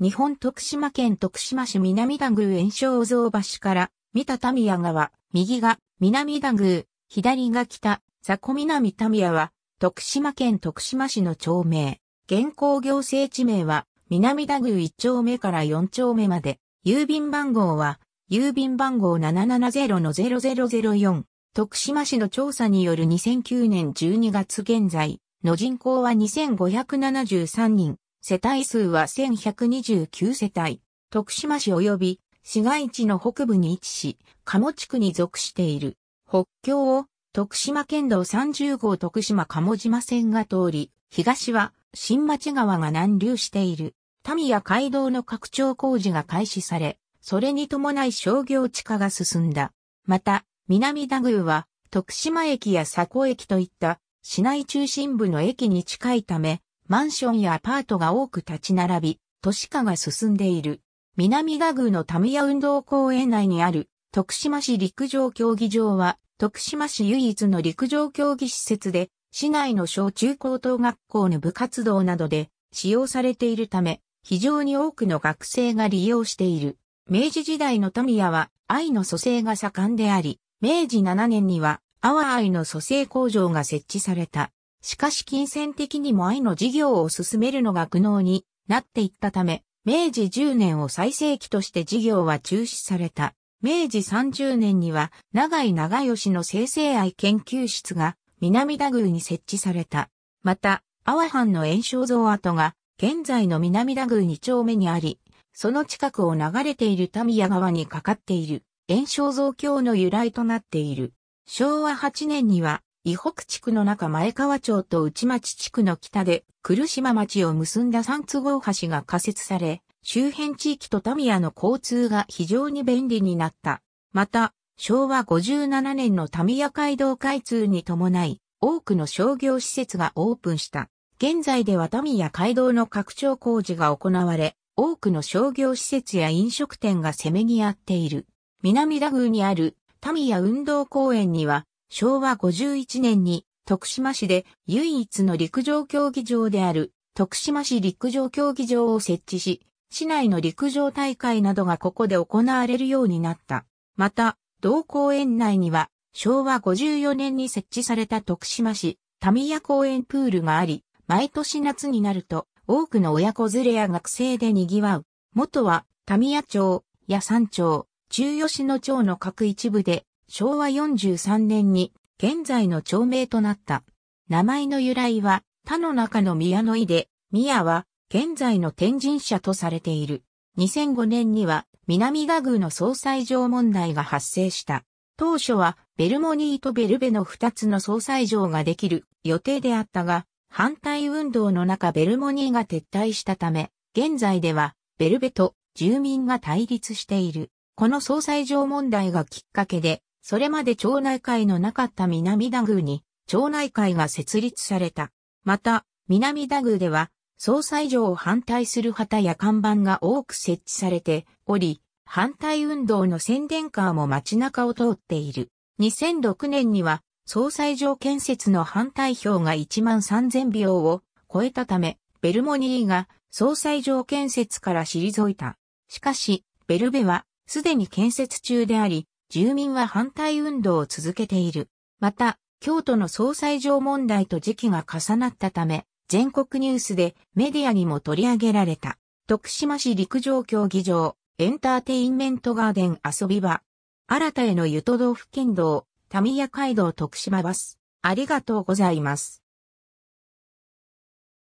日本徳島県徳島市南田宮炎症像橋から見た田宮川、右が南田宮、左が北、雑魚南田宮は徳島県徳島市の町名。現行行政地名は南田宮1丁目から4丁目まで。郵便番号は郵便番号770-0004。徳島市の調査による2009年12月現在の人口は2573人。世帯数は1129世帯、徳島市及び市街地の北部に位置し、鴨地区に属している。北京を徳島県道30号徳島鴨島線が通り、東は新町川が南流している。民や街道の拡張工事が開始され、それに伴い商業地化が進んだ。また、南田宮は、徳島駅や佐古駅といった市内中心部の駅に近いため、マンションやアパートが多く立ち並び、都市化が進んでいる。南賀宮のタミヤ運動公園内にある徳島市陸上競技場は徳島市唯一の陸上競技施設で市内の小中高等学校の部活動などで使用されているため非常に多くの学生が利用している。明治時代のタミヤは愛の蘇生が盛んであり、明治7年には阿波愛の蘇生工場が設置された。しかし金銭的にも愛の事業を進めるのが苦悩になっていったため、明治10年を最盛期として事業は中止された。明治30年には、長井長吉の生成愛研究室が南田宮に設置された。また、阿波藩の炎症像跡が現在の南田宮2丁目にあり、その近くを流れている田宮川にかかっている炎症像橋の由来となっている。昭和8年には伊北地区の中前川町と内町地区の北で、来島町を結んだ三都合橋が仮設され、周辺地域とタミヤの交通が非常に便利になった。また、昭和57年のタミヤ街道開通に伴い、多くの商業施設がオープンした。現在ではタミヤ街道の拡張工事が行われ、多くの商業施設や飲食店がせめぎ合っている。南ラ宮にあるタミヤ運動公園には昭和51年に徳島市で唯一の陸上競技場である徳島市陸上競技場を設置し、市内の陸上大会などがここで行われるようになった。また、同公園内には昭和54年に設置された徳島市タミヤ公園プールがあり、毎年夏になると多くの親子連れや学生で賑わう。元はタミヤ町や山町、中吉野町の各一部で昭和43年に現在の町名となった。名前の由来は、他の中の宮の井で、宮は現在の天神社とされている。2005年には南田宮の総裁上問題が発生した。当初はベルモニーとベルベの2つの総裁上ができる予定であったが、反対運動の中ベルモニーが撤退したため、現在ではベルベと住民が対立している。この総裁上問題がきっかけでそれまで町内会のなかった南田宮に町内会が設立された。また、南田宮では、総裁上を反対する旗や看板が多く設置されており、反対運動の宣伝カーも街中を通っている。2006年には、総裁上建設の反対票が1万3000票を超えたため、ベルモニーが総裁上建設から退いた。しかし、ベルベはすでに建設中であり、住民は反対運動を続けている。また、京都の総裁上問題と時期が重なったため、全国ニュースでメディアにも取り上げられた。徳島市陸上競技場、エンターテインメントガーデン遊び場。新たへの湯都道府県道、ミヤ街道徳島バス。ありがとうございます。